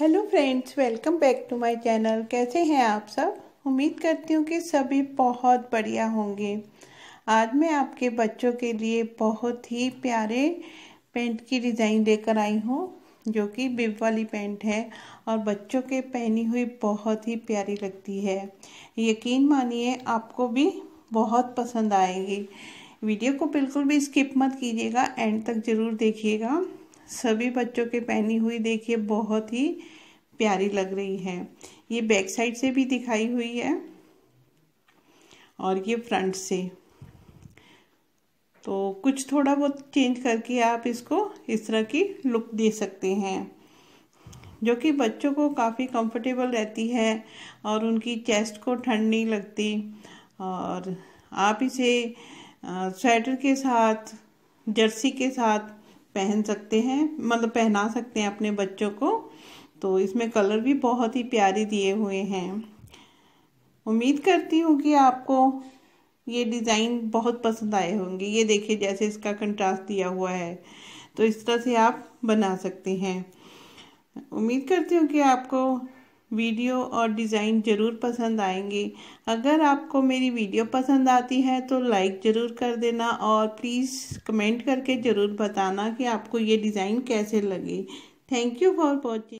hello friends welcome back to my channel कैसे हैं आप सब उम्मीद करती हूँ कि सभी बहुत बढ़िया होंगे आज मैं आपके बच्चों के लिए बहुत ही प्यारे पेंट की डिज़ाइन लेकर आई हूँ जो कि बिब वाली पेंट है और बच्चों के पहनी हुई बहुत ही प्यारी लगती है यकीन मानिए आपको भी बहुत पसंद आएगी वीडियो को बिल्कुल भी स्किप मत कीजिएगा एंड तक ज़रूर देखिएगा सभी बच्चों के पहनी हुई देखिए बहुत ही प्यारी लग रही है ये बैक साइड से भी दिखाई हुई है और ये फ्रंट से तो कुछ थोड़ा बहुत चेंज करके आप इसको इस तरह की लुक दे सकते हैं जो कि बच्चों को काफ़ी कंफर्टेबल रहती है और उनकी चेस्ट को ठंड नहीं लगती और आप इसे स्वेटर के साथ जर्सी के साथ पहन सकते हैं मतलब पहना सकते हैं अपने बच्चों को तो इसमें कलर भी बहुत ही प्यारे दिए हुए हैं उम्मीद करती हूँ कि आपको ये डिज़ाइन बहुत पसंद आए होंगे ये देखिए जैसे इसका कंट्रास्ट दिया हुआ है तो इस तरह से आप बना सकते हैं उम्मीद करती हूँ कि आपको वीडियो और डिज़ाइन ज़रूर पसंद आएंगे अगर आपको मेरी वीडियो पसंद आती है तो लाइक ज़रूर कर देना और प्लीज़ कमेंट करके ज़रूर बताना कि आपको ये डिज़ाइन कैसे लगे थैंक यू फॉर वॉचिंग